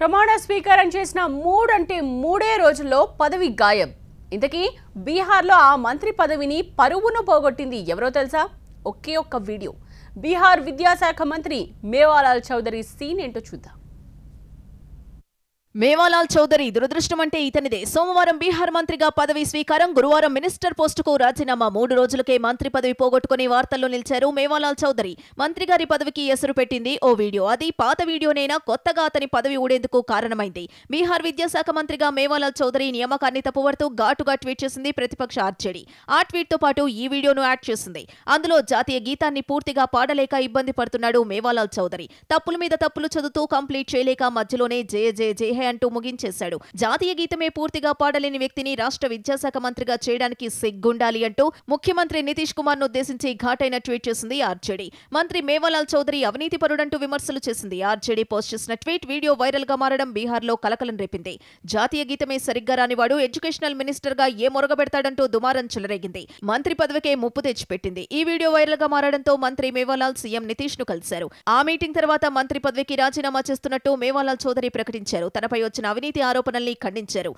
ప్రమాణ స్వీకారం చేసిన మూడంటే మూడే రోజుల్లో పదవి గాయం ఇంతకీ బీహార్లో ఆ మంత్రి పదవిని పరువును పోగొట్టింది ఎవరో తెలుసా ఒకే ఒక్క వీడియో బీహార్ విద్యాశాఖ మంత్రి మేవాలాల్ చౌదరి సీన్ ఏంటో చూద్దాం మేవాలాల్ చౌదరి దురదృష్టం అంటే ఇతనిదే సోమవారం బీహార్ మంత్రిగా పదవి స్వీకారం గురువారం మినిస్టర్ పోస్టుకు రాజీనామా మూడు రోజులకే మంత్రి పదవి పోగొట్టుకుని వార్తల్లో నిలిచారు మేవాలాల్ చౌదరి మంత్రి గారి పదవికి ఎసురు పెట్టింది ఓ వీడియో అది పాత వీడియోనైనా కొత్తగా అతని పదవి ఊడేందుకు కారణమైంది బీహార్ విద్యాశాఖ మంత్రిగా మేవాలాల్ చౌదరి నియామకాన్ని తప్పుపడుతూ ఘాటుగా ట్వీట్ చేసింది ప్రతిపక్ష ఆర్జేడీ ఆ ట్వీట్తో పాటు ఈ వీడియోను యాడ్ చేసింది అందులో జాతీయ గీతాన్ని పూర్తిగా పాడలేక ఇబ్బంది పడుతున్నాడు మేవాలాల్ చౌదరి తప్పుల మీద తప్పులు చదువుతూ కంప్లీట్ చేయలేక మధ్యలోనే జే జే జే హే అంటూ ముగించేశాడు జాతీయ గీతమే పూర్తిగా పాడలేని వ్యక్తిని రాష్ట్ర విద్యాశాఖ మంత్రిగా చేయడానికి సిగ్గుండాలి అంటూ ముఖ్యమంత్రి నితీష్ కుమార్ ను ఉద్దేశించి ఘాటైన ట్వీట్ చేసింది ఆర్జేడీ మంత్రి మేవాలాల్ చౌదరి అవినీతి పరుడంటూ విమర్శలు చేసింది ఆర్జేడీ పోస్ట్ చేసిన ట్వీట్ వీడియో వైరల్ గా మారడం బీహార్ లో కలకలం రేపింది జాతీయ గీతమే సరిగ్గా రానివాడు ఎడ్యుకేషనల్ మినిస్టర్ గా ఏ మొరగబెడతాడంటూ దుమారం చెలరేగింది మంత్రి పదవికే ముప్పు తెచ్చిపెట్టింది ఈ వీడియో వైరల్ గా మారడంతో మంత్రి మేవాలాల్ సీఎం నితీష్ ను కలిశారు ఆ మీటింగ్ తర్వాత మంత్రి పదవికి రాజీనామా చేస్తున్నట్టు మేవాలాల్ చౌదరి ప్రకటించారు తన తనపై వచ్చిన అవినీతి ఆరోపణల్ని ఖండించారు